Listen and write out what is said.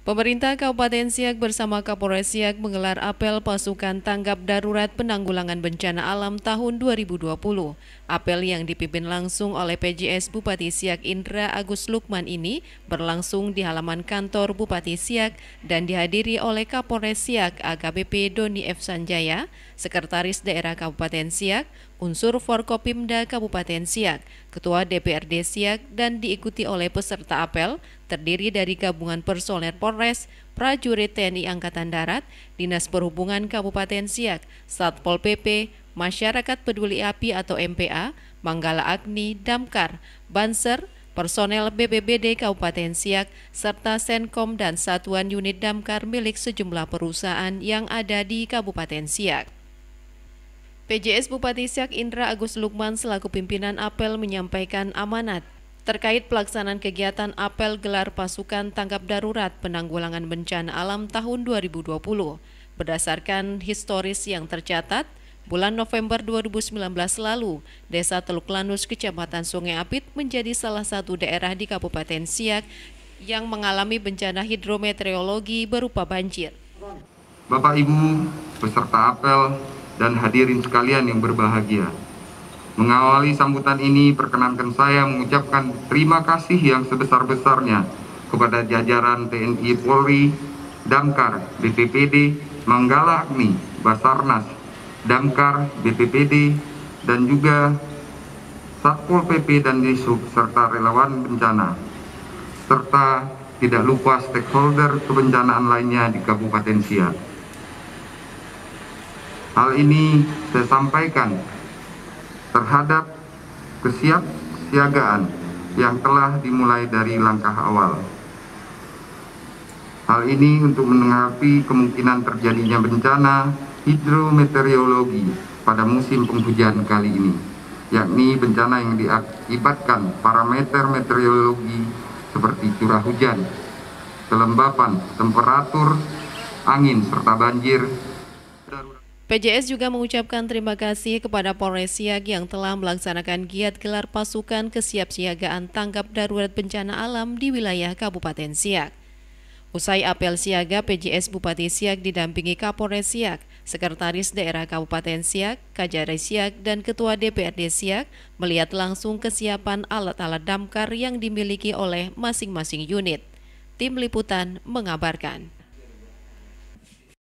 Pemerintah Kabupaten Siak bersama Kapolres Siak menggelar apel pasukan tanggap darurat penanggulangan bencana alam tahun 2020. Apel yang dipimpin langsung oleh PJS Bupati Siak Indra Agus Lukman ini berlangsung di halaman kantor Bupati Siak dan dihadiri oleh Kapolres Siak AKBP Doni F. Sanjaya, Sekretaris Daerah Kabupaten Siak, unsur Forkopimda Kabupaten Siak, Ketua DPRD Siak, dan diikuti oleh peserta apel terdiri dari gabungan personel Polres, prajurit TNI Angkatan Darat, Dinas Perhubungan Kabupaten Siak, Satpol PP, Masyarakat Peduli Api atau MPA, Manggala Agni, Damkar, Banser, personel BBBD Kabupaten Siak, serta Senkom dan satuan unit damkar milik sejumlah perusahaan yang ada di Kabupaten Siak. PJS Bupati Siak Indra Agus Lukman selaku pimpinan apel menyampaikan amanat terkait pelaksanaan kegiatan apel gelar pasukan tanggap darurat penanggulangan bencana alam tahun 2020. Berdasarkan historis yang tercatat, bulan November 2019 lalu, Desa Teluk Lanus, Kecamatan Sungai Apit menjadi salah satu daerah di Kabupaten Siak yang mengalami bencana hidrometeorologi berupa banjir. Bapak Ibu, peserta apel, dan hadirin sekalian yang berbahagia. Mengawali sambutan ini, perkenankan saya mengucapkan terima kasih yang sebesar-besarnya kepada jajaran TNI Polri, Damkar, BPPD, Manggala Agni, Basarnas, Damkar, BPPD, dan juga Satpol PP dan Disub serta relawan bencana, serta tidak lupa stakeholder kebencanaan lainnya di Kabupaten Siak. Hal ini saya sampaikan terhadap kesiapsiagaan yang telah dimulai dari langkah awal. Hal ini untuk menanggapi kemungkinan terjadinya bencana hidrometeorologi pada musim penghujan kali ini, yakni bencana yang diakibatkan parameter meteorologi seperti curah hujan, kelembapan, temperatur, angin, serta banjir PJS juga mengucapkan terima kasih kepada Polres Siak yang telah melaksanakan giat gelar pasukan kesiapsiagaan tanggap darurat bencana alam di wilayah Kabupaten Siak. Usai apel siaga, PJS Bupati Siak didampingi Kapolres Siak, Sekretaris Daerah Kabupaten Siak, Kajari Siak, dan Ketua DPRD Siak melihat langsung kesiapan alat-alat damkar yang dimiliki oleh masing-masing unit. Tim Liputan mengabarkan.